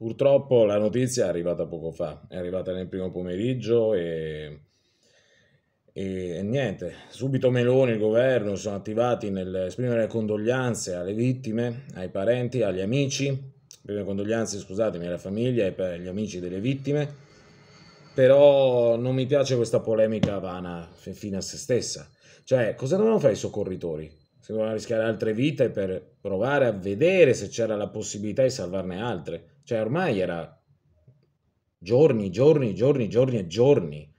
Purtroppo la notizia è arrivata poco fa, è arrivata nel primo pomeriggio e, e niente, subito Meloni e il governo sono attivati nel nell'esprimere condoglianze alle vittime, ai parenti, agli amici, prime condoglianze scusatemi alla famiglia e per gli amici delle vittime, però non mi piace questa polemica vana fino a se stessa. Cioè, cosa devono fare i soccorritori? Si dovevano rischiare altre vite per provare a vedere se c'era la possibilità di salvarne altre cioè ormai era giorni, giorni, giorni, giorni e giorni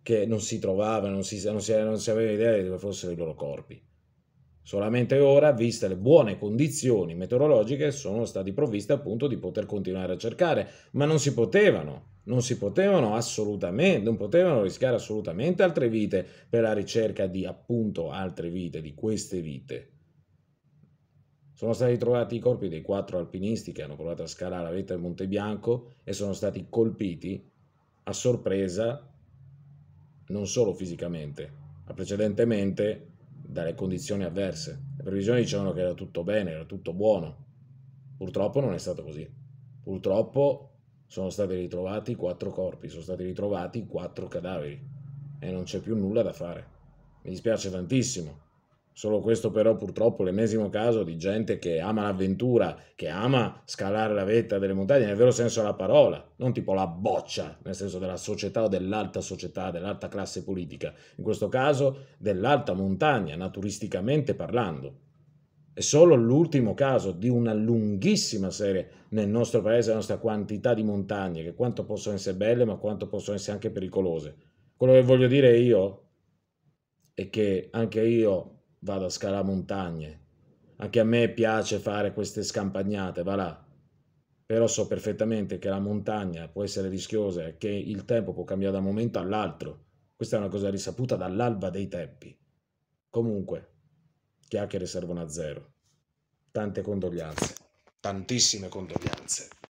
che non si trovavano, non si, non si, non si aveva idea di dove fossero i loro corpi. Solamente ora, viste le buone condizioni meteorologiche, sono stati provvisti appunto di poter continuare a cercare, ma non si potevano, non si potevano assolutamente, non potevano rischiare assolutamente altre vite per la ricerca di appunto altre vite, di queste vite. Sono stati trovati i corpi dei quattro alpinisti che hanno provato a scalare la vetta del Monte Bianco e sono stati colpiti a sorpresa non solo fisicamente, ma precedentemente dalle condizioni avverse. Le previsioni dicevano che era tutto bene, era tutto buono. Purtroppo non è stato così. Purtroppo sono stati ritrovati quattro corpi, sono stati ritrovati quattro cadaveri e non c'è più nulla da fare. Mi dispiace tantissimo Solo questo però purtroppo l'ennesimo caso di gente che ama l'avventura, che ama scalare la vetta delle montagne nel vero senso della parola, non tipo la boccia, nel senso della società o dell'alta società, dell'alta classe politica, in questo caso dell'alta montagna, naturisticamente parlando. È solo l'ultimo caso di una lunghissima serie nel nostro paese, la nostra quantità di montagne, che quanto possono essere belle ma quanto possono essere anche pericolose. Quello che voglio dire io è che anche io vado a scalare montagne. Anche a me piace fare queste scampagnate, va là. Però so perfettamente che la montagna può essere rischiosa e che il tempo può cambiare da un momento all'altro. Questa è una cosa risaputa dall'alba dei tempi. Comunque, chiacchiere servono a zero. Tante condoglianze. Tantissime condoglianze.